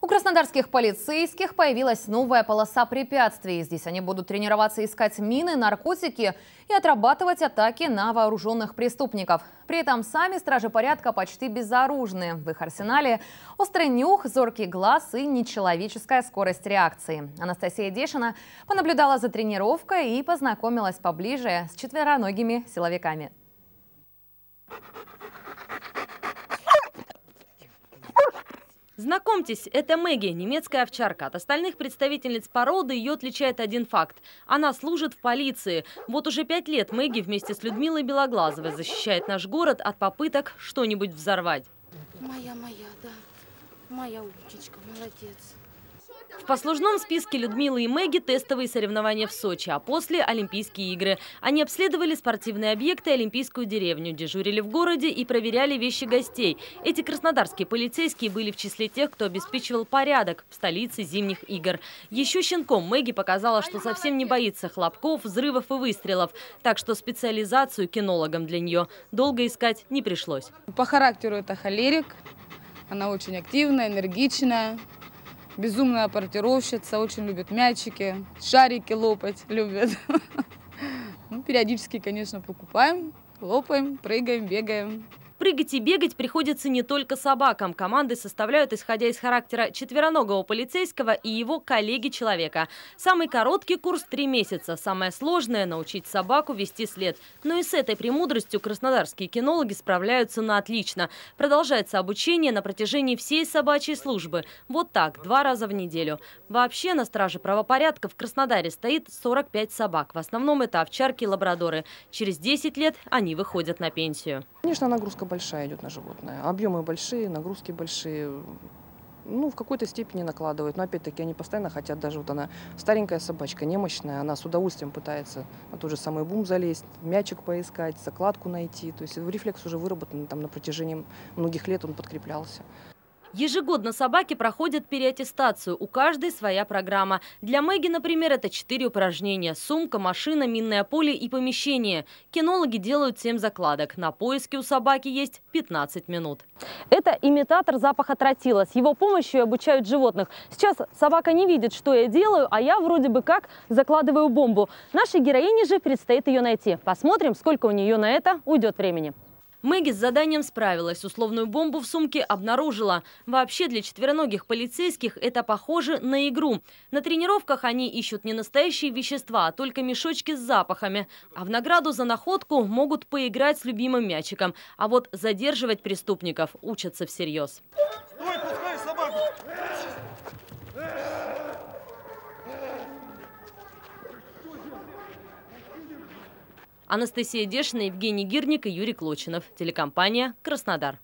У краснодарских полицейских появилась новая полоса препятствий. Здесь они будут тренироваться искать мины, наркотики и отрабатывать атаки на вооруженных преступников. При этом сами стражи порядка почти безоружны. В их арсенале острый нюх, зоркий глаз и нечеловеческая скорость реакции. Анастасия Дешина понаблюдала за тренировкой и познакомилась поближе с четвероногими силовиками. Знакомьтесь, это Мэгги, немецкая овчарка. От остальных представительниц породы ее отличает один факт. Она служит в полиции. Вот уже пять лет Мэгги вместе с Людмилой Белоглазовой защищает наш город от попыток что-нибудь взорвать. Моя, моя, да. Моя умничка, молодец. В послужном списке Людмилы и Мэгги тестовые соревнования в Сочи, а после – Олимпийские игры. Они обследовали спортивные объекты Олимпийскую деревню, дежурили в городе и проверяли вещи гостей. Эти краснодарские полицейские были в числе тех, кто обеспечивал порядок в столице зимних игр. Еще щенком Мэгги показала, что совсем не боится хлопков, взрывов и выстрелов. Так что специализацию кинологам для нее долго искать не пришлось. По характеру это холерик, она очень активная, энергичная, безумная портировщица, очень любит мячики, шарики лопать любит. Ну, периодически, конечно, покупаем, лопаем, прыгаем, бегаем. Прыгать и бегать приходится не только собакам. Команды составляют, исходя из характера четвероногого полицейского и его коллеги-человека. Самый короткий курс – три месяца. Самое сложное – научить собаку вести след. Но и с этой премудростью краснодарские кинологи справляются на отлично. Продолжается обучение на протяжении всей собачьей службы. Вот так, два раза в неделю. Вообще на страже правопорядка в Краснодаре стоит 45 собак. В основном это овчарки и лабрадоры. Через 10 лет они выходят на пенсию. Конечно, нагрузка большая большая идет на животное. Объемы большие, нагрузки большие. Ну, в какой-то степени накладывают. Но опять-таки они постоянно хотят, даже вот она старенькая собачка, немощная, она с удовольствием пытается на тот же самый бум залезть, мячик поискать, закладку найти. То есть рефлекс уже выработан там на протяжении многих лет, он подкреплялся. Ежегодно собаки проходят переаттестацию, у каждой своя программа. Для Мэгги, например, это четыре упражнения – сумка, машина, минное поле и помещение. Кинологи делают семь закладок. На поиски у собаки есть 15 минут. Это имитатор запаха тротила. С его помощью обучают животных. Сейчас собака не видит, что я делаю, а я вроде бы как закладываю бомбу. Нашей героине же предстоит ее найти. Посмотрим, сколько у нее на это уйдет времени. Мэгги с заданием справилась, условную бомбу в сумке обнаружила. Вообще для четвероногих полицейских это похоже на игру. На тренировках они ищут не настоящие вещества, а только мешочки с запахами. А в награду за находку могут поиграть с любимым мячиком. А вот задерживать преступников учатся всерьез. Анастасия Дешина, Евгений Гирник и Юрий Клочинов. Телекомпания «Краснодар».